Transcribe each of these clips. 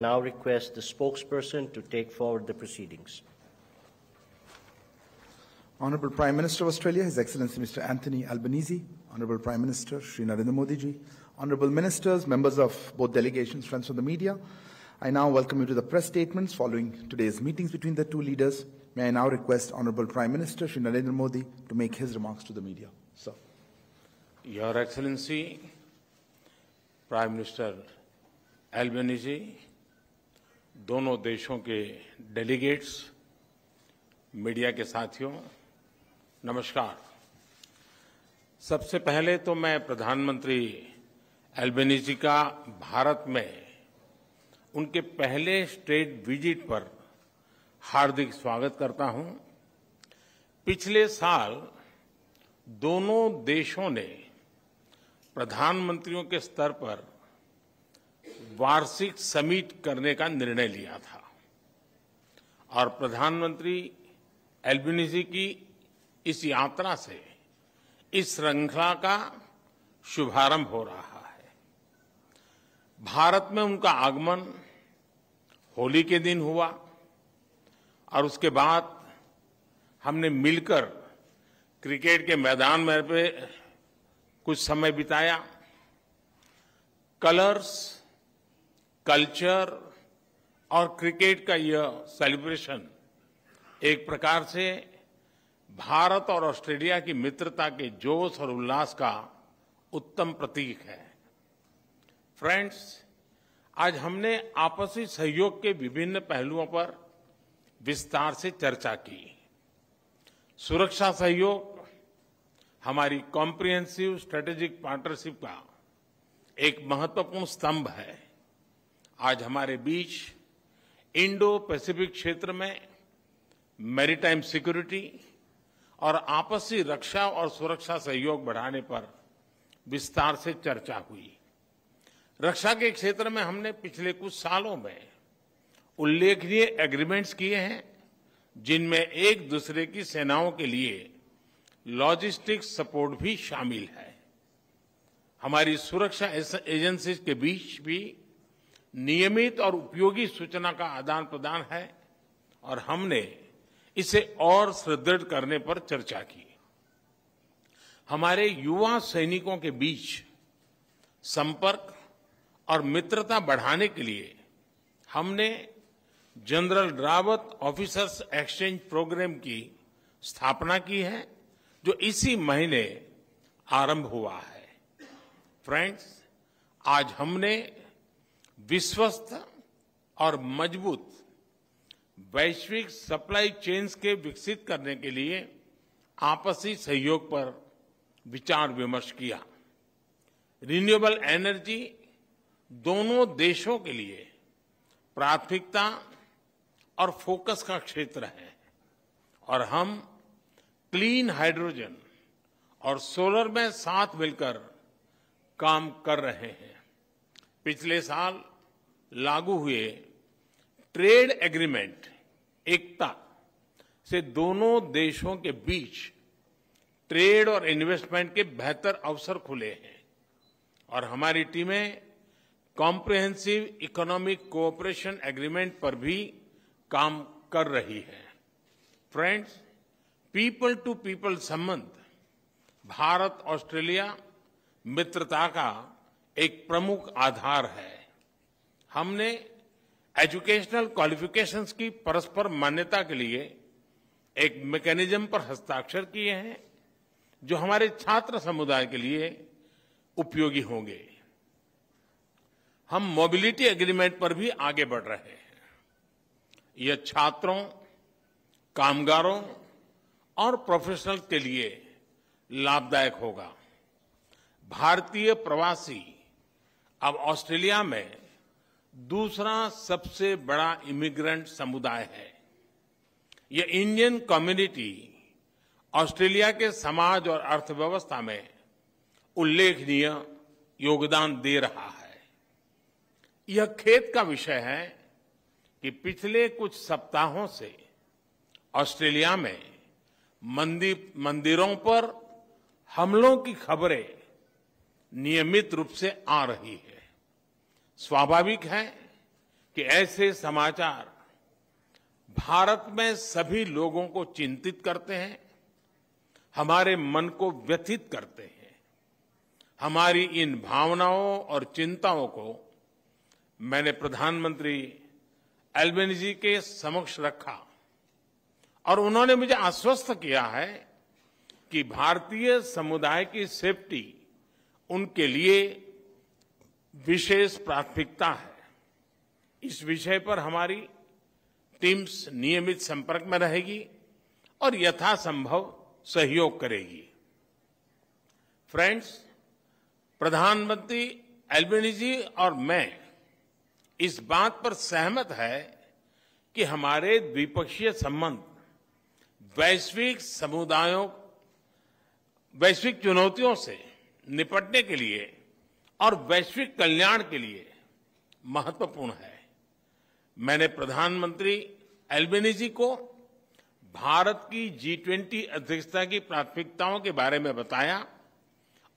now request the spokesperson to take forward the proceedings. Honorable Prime Minister of Australia, His Excellency Mr. Anthony Albanese, Honorable Prime Minister Sri Narendra Modi ji, Honorable Ministers, members of both delegations, friends of the media, I now welcome you to the press statements following today's meetings between the two leaders. May I now request Honorable Prime Minister Sri Narendra Modi to make his remarks to the media. Sir. Your Excellency, Prime Minister Albanese, दोनों देशों के delegates media के साथियों नमस्कार सबसे पहले तो मैं प्रधानमंत्री एल्बेनिजी का भारत में उनके पहले स्टेट विजिट पर हार्दिक स्वागत करता हूं पिछले साल दोनों देशों ने प्रधानमंत्रियों के स्तर पर वार्षिक समिट करने का निर्णय लिया था और प्रधानमंत्री एल्बिनिजी की इस यात्रा से इस श्रृंखला का शुभारंभ हो रहा है भारत में उनका आगमन होली के दिन हुआ और उसके बाद हमने मिलकर क्रिकेट के मैदान में पे कुछ समय बिताया कलर्स कल्चर और क्रिकेट का यह सेलिब्रेशन एक प्रकार से भारत और ऑस्ट्रेलिया की मित्रता के जोश और उल्लास का उत्तम प्रतीक है फ्रेंड्स आज हमने आपसी सहयोग के विभिन्न पहलुओं पर विस्तार से चर्चा की सुरक्षा सहयोग हमारी कॉम्प्रिहेंसिव स्ट्रेटेजिक पार्टनरशिप का एक महत्वपूर्ण स्तंभ है आज हमारे बीच इंडो पैसिफिक क्षेत्र में मैरीटाइम सिक्योरिटी और आपसी रक्षा और सुरक्षा सहयोग बढ़ाने पर विस्तार से चर्चा हुई रक्षा के क्षेत्र में हमने पिछले कुछ सालों में उल्लेखनीय एग्रीमेंट्स किए हैं जिनमें एक दूसरे की सेनाओं के लिए लॉजिस्टिक सपोर्ट भी शामिल है हमारी सुरक्षा एजेंसी के बीच भी नियमित और उपयोगी सूचना का आदान प्रदान है और हमने इसे और सुदृढ़ करने पर चर्चा की हमारे युवा सैनिकों के बीच संपर्क और मित्रता बढ़ाने के लिए हमने general Rawat officers exchange program की स्थापना की है जो इसी महीने आरंभ हुआ है फ्रेंड्स आज हमने विश्वस्त और मजबूत वैश्विक सप्लाई चेन्स के विकसित करने के लिए आपसी सहयोग पर विचार विमर्श किया रिन्यूएबल एनर्जी दोनों देशों के लिए प्राथमिकता और फोकस का क्षेत्र है और हम क्लीन हाइड्रोजन और सोलर में साथ मिलकर काम कर रहे हैं पिछले साल लागू हुए ट्रेड एग्रीमेंट एकता से दोनों देशों के बीच ट्रेड और इन्वेस्टमेंट के बेहतर अवसर खुले हैं और हमारी टीमें कॉम्प्रिहेंसिव इकोनॉमिक कोऑपरेशन एग्रीमेंट पर भी काम कर रही है फ्रेंड्स पीपल टू पीपल संबंध भारत ऑस्ट्रेलिया मित्रता का एक प्रमुख आधार है हमने एजुकेशनल क्वालिफिकेशंस की परस्पर मान्यता के लिए एक मैकेनिज्म पर हस्ताक्षर किए हैं जो हमारे छात्र समुदाय के लिए उपयोगी होंगे हम मोबिलिटी एग्रीमेंट पर भी आगे बढ़ रहे हैं यह छात्रों कामगारों और प्रोफेशनल के लिए लाभदायक होगा भारतीय प्रवासी अब ऑस्ट्रेलिया में दूसरा सबसे बड़ा इमिग्रेंट समुदाय है यह इंडियन कम्युनिटी ऑस्ट्रेलिया के समाज और अर्थव्यवस्था में उल्लेखनीय योगदान दे रहा है यह खेत का विषय है कि पिछले कुछ सप्ताहों से ऑस्ट्रेलिया में मंदिर मंदिरों पर हमलों की खबरें नियमित रूप से आ रही है स्वाभाविक है कि ऐसे समाचार भारत में सभी लोगों को चिंतित करते हैं हमारे मन को व्यथित करते हैं हमारी इन भावनाओं और चिंताओं को मैंने प्रधानमंत्री जी के समक्ष रखा और उन्होंने मुझे आश्वस्त किया है कि भारतीय समुदाय की सेफ्टी उनके लिए विशेष प्राथमिकता है इस विषय पर हमारी टीम्स नियमित संपर्क में रहेगी और यथासंभव सहयोग करेगी फ्रेंड्स प्रधानमंत्री एल्बेनिजी और मैं इस बात पर सहमत है कि हमारे द्विपक्षीय संबंध वैश्विक समुदायों वैश्विक चुनौतियों से निपटने के लिए और वैश्विक कल्याण के लिए महत्वपूर्ण है मैंने प्रधानमंत्री एल्बेनिजी को भारत की जी ट्वेंटी अध्यक्षता की प्राथमिकताओं के बारे में बताया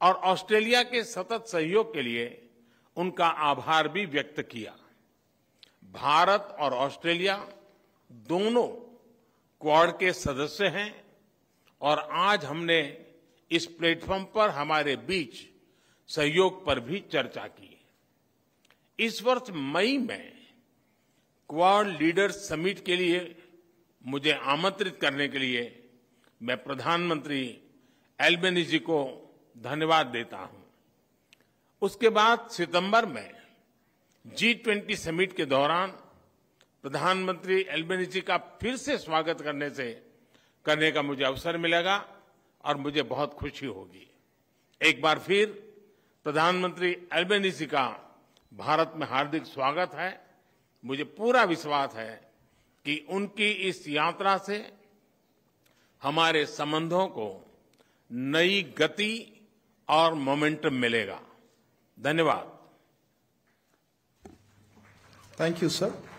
और ऑस्ट्रेलिया के सतत सहयोग के लिए उनका आभार भी व्यक्त किया भारत और ऑस्ट्रेलिया दोनों क्वाड के सदस्य हैं और आज हमने इस प्लेटफॉर्म पर हमारे बीच सहयोग पर भी चर्चा की इस वर्ष मई में क्वाड लीडर्स समिट के लिए मुझे आमंत्रित करने के लिए मैं प्रधानमंत्री एल्बेनिजी को धन्यवाद देता हूं उसके बाद सितंबर में जी ट्वेंटी समिट के दौरान प्रधानमंत्री एल्बेनिजी का फिर से स्वागत करने से करने का मुझे अवसर मिलेगा और मुझे बहुत खुशी होगी एक बार फिर प्रधानमंत्री अल्बेनिजी का भारत में हार्दिक स्वागत है मुझे पूरा विश्वास है कि उनकी इस यात्रा से हमारे संबंधों को नई गति और मोमेंटम मिलेगा धन्यवाद थैंक यू सर